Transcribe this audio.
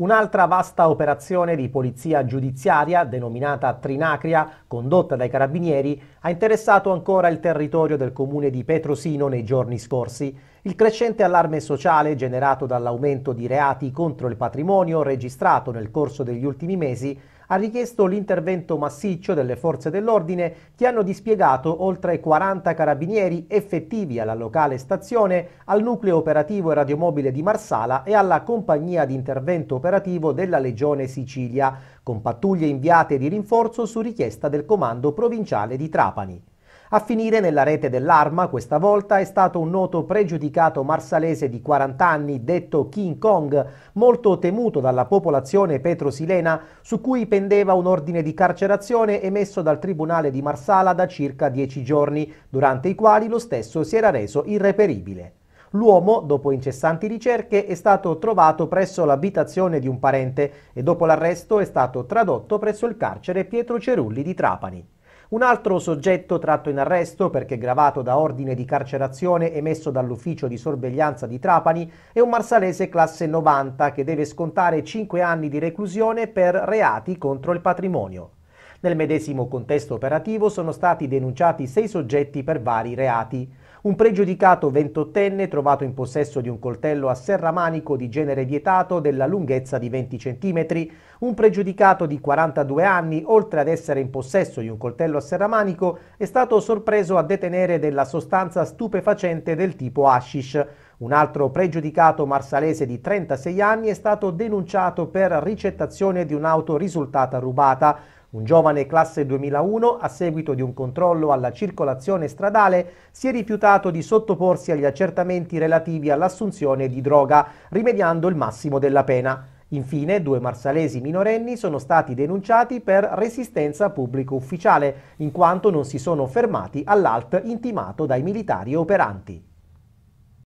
Un'altra vasta operazione di polizia giudiziaria, denominata Trinacria, condotta dai carabinieri, ha interessato ancora il territorio del comune di Petrosino nei giorni scorsi. Il crescente allarme sociale generato dall'aumento di reati contro il patrimonio registrato nel corso degli ultimi mesi ha richiesto l'intervento massiccio delle forze dell'ordine che hanno dispiegato oltre 40 carabinieri effettivi alla locale stazione, al nucleo operativo e radiomobile di Marsala e alla compagnia di intervento operativo della Legione Sicilia, con pattuglie inviate di rinforzo su richiesta del comando provinciale di Trapani. A finire nella rete dell'arma questa volta è stato un noto pregiudicato marsalese di 40 anni detto King Kong, molto temuto dalla popolazione petrosilena su cui pendeva un ordine di carcerazione emesso dal tribunale di Marsala da circa 10 giorni, durante i quali lo stesso si era reso irreperibile. L'uomo, dopo incessanti ricerche, è stato trovato presso l'abitazione di un parente e dopo l'arresto è stato tradotto presso il carcere Pietro Cerulli di Trapani. Un altro soggetto tratto in arresto perché gravato da ordine di carcerazione emesso dall'ufficio di sorveglianza di Trapani è un marsalese classe 90 che deve scontare 5 anni di reclusione per reati contro il patrimonio. Nel medesimo contesto operativo sono stati denunciati 6 soggetti per vari reati. Un pregiudicato ventottenne trovato in possesso di un coltello a serramanico di genere vietato della lunghezza di 20 cm. Un pregiudicato di 42 anni, oltre ad essere in possesso di un coltello a serramanico, è stato sorpreso a detenere della sostanza stupefacente del tipo hashish. Un altro pregiudicato marsalese di 36 anni è stato denunciato per ricettazione di un'auto risultata rubata. Un giovane classe 2001, a seguito di un controllo alla circolazione stradale, si è rifiutato di sottoporsi agli accertamenti relativi all'assunzione di droga, rimediando il massimo della pena. Infine, due marsalesi minorenni sono stati denunciati per resistenza pubblico ufficiale, in quanto non si sono fermati all'alt intimato dai militari operanti.